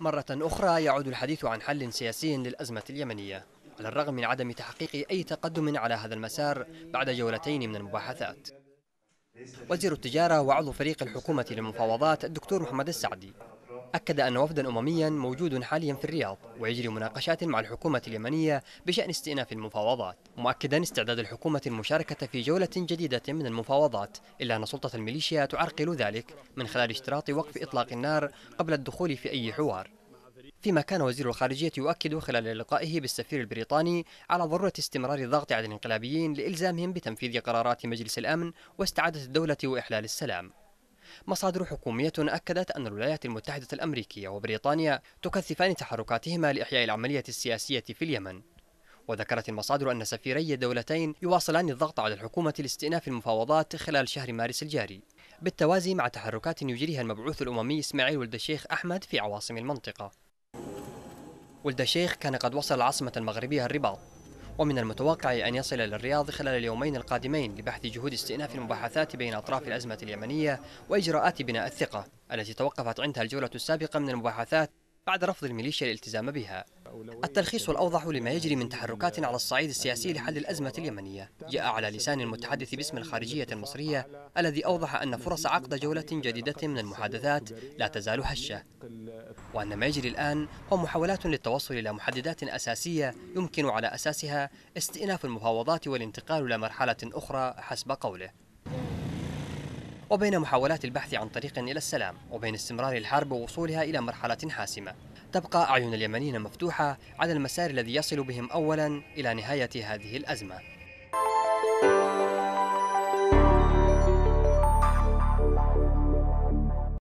مرة أخرى يعود الحديث عن حل سياسي للأزمة اليمنية على الرغم من عدم تحقيق أي تقدم على هذا المسار بعد جولتين من المباحثات وزير التجارة وعضو فريق الحكومة للمفاوضات الدكتور محمد السعدي أكد أن وفدا أمميا موجود حاليا في الرياض ويجري مناقشات مع الحكومة اليمنية بشأن استئناف المفاوضات مؤكدا استعداد الحكومة المشاركة في جولة جديدة من المفاوضات إلا أن سلطة الميليشيا تعرقل ذلك من خلال اشتراط وقف إطلاق النار قبل الدخول في أي حوار فيما كان وزير الخارجية يؤكد خلال لقائه بالسفير البريطاني على ضرورة استمرار الضغط على الانقلابيين لإلزامهم بتنفيذ قرارات مجلس الأمن واستعادة الدولة وإحلال السلام مصادر حكومية أكدت أن الولايات المتحدة الأمريكية وبريطانيا تكثفان تحركاتهما لإحياء العملية السياسية في اليمن وذكرت المصادر أن سفيري الدولتين يواصلان الضغط على الحكومة لاستئناف المفاوضات خلال شهر مارس الجاري بالتوازي مع تحركات يجريها المبعوث الأممي إسماعيل ولد الشيخ أحمد في عواصم المنطقة ولد الشيخ كان قد وصل العاصمة المغربية الرباط ومن المتوقع أن يصل إلى الرياض خلال اليومين القادمين لبحث جهود استئناف المباحثات بين أطراف الأزمة اليمنية وإجراءات بناء الثقة التي توقفت عندها الجولة السابقة من المباحثات بعد رفض الميليشيا الالتزام بها التلخيص الأوضح لما يجري من تحركات على الصعيد السياسي لحل الأزمة اليمنية جاء على لسان المتحدث باسم الخارجية المصرية الذي أوضح أن فرص عقد جولة جديدة من المحادثات لا تزال هشة وأن ما يجري الآن هو محاولات للتوصل إلى محددات أساسية يمكن على أساسها استئناف المفاوضات والانتقال إلى مرحلة أخرى حسب قوله وبين محاولات البحث عن طريق إلى السلام وبين استمرار الحرب ووصولها إلى مرحلة حاسمة تبقى أعين اليمنيين مفتوحة على المسار الذي يصل بهم أولا إلى نهاية هذه الأزمة.